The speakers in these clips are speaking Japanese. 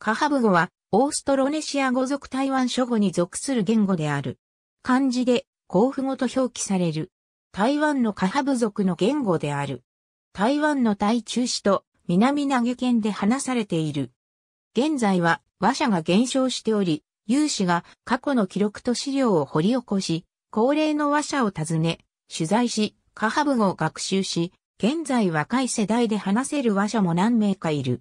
カハブ語は、オーストロネシア語族台湾諸語に属する言語である。漢字で、甲府語と表記される。台湾のカハブ族の言語である。台湾の台中市と南投げ県で話されている。現在は話者が減少しており、有志が過去の記録と資料を掘り起こし、高齢の話者を訪ね、取材し、カハブ語を学習し、現在若い世代で話せる話者も何名かいる。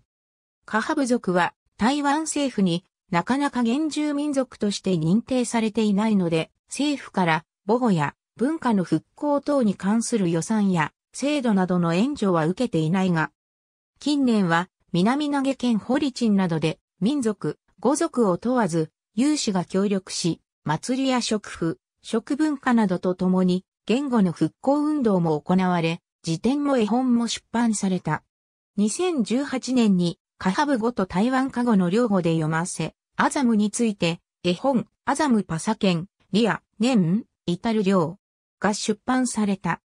カハブ族は台湾政府になかなか原住民族として認定されていないので、政府から母語や文化の復興等に関する予算や制度などの援助は受けていないが、近年は南投げ県ホリチンなどで民族、語族を問わず有志が協力し、祭りや食府、食文化などとともに言語の復興運動も行われ、辞典も絵本も出版された。2018年にカハブ語と台湾カゴの両語で読ませ、アザムについて、絵本、アザムパサケン、リア、ネン、イタル領が出版された。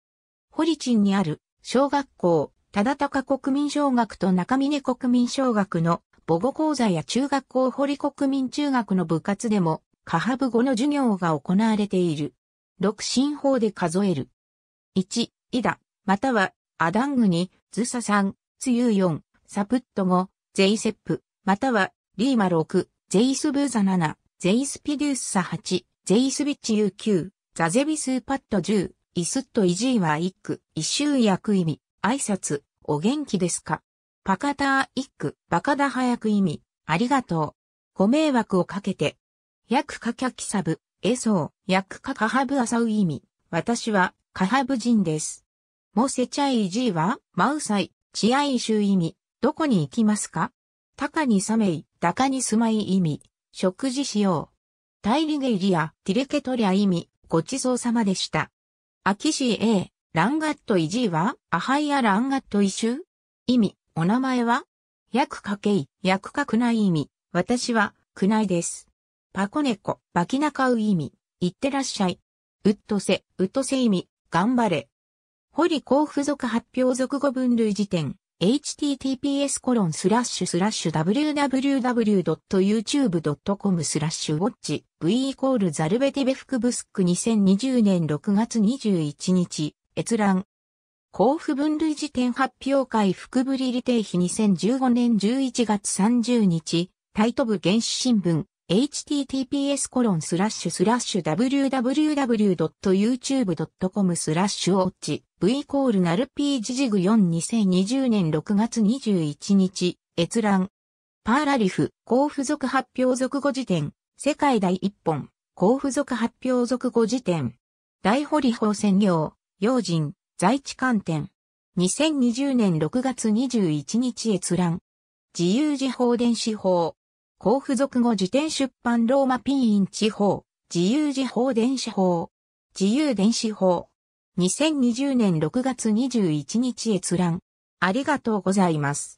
ホリチンにある小学校、ただたか国民小学と中峰国民小学の母語講座や中学校堀国民中学の部活でも、カハブ語の授業が行われている。六進法で数える。1、イダ、または、アダングに、ズサさん、ツユヨン、サプット語、ゼイセップ、または、リーマ6、ゼイスブーザ7、ゼイスピデュースサ8、ゼイスビッチ U9、ザゼビスーパッド10、イスットイジーはイック、イシュ役意味、挨拶、お元気ですかパカターイック、バカダ早く意味、ありがとう。ご迷惑をかけて。役かきゃきサブ、えそう、役かかはぶあさう意味、私は、かはぶ人です。もせちゃいじーは、まうさい、ちあいしゅう意味、どこに行きますか高に寒めい、高に住まい意味、食事しよう。大リゲリア、ティレケトリア意味、ごちそうさまでした。秋市 A、ランガットイジーは、アハイアランガットイシュ意味、お名前は役かけい、役かくない意味、私は、くないです。パコネコ、バキナカウ意味、いってらっしゃい。うっとせ、うっとせ意味、頑張れ。ホリ甲フ属発表属語分類辞典。https コロンスラッシュスラッシュ www.youtube.com スラッシュウォッチ v イコールザルベテベフクブスク2020年6月21日閲覧交付分類辞典発表会福ぶり理定費2015年11月30日タイト部原始新聞 https コロンスラッシュスラッシュ www.youtube.com スラッシュウォッチ V イコールナル P ジジグ4 2020年6月21日、閲覧。パーラリフ、交付属発表属語辞典、世界第一本、交付属発表属語辞典。大堀法専業、用心、在地観点。2020年6月21日閲覧。自由時報電子法。交付属語辞典出版ローマピーン地方。自由時報電子法。自由電子法。2020年6月21日閲覧。ありがとうございます。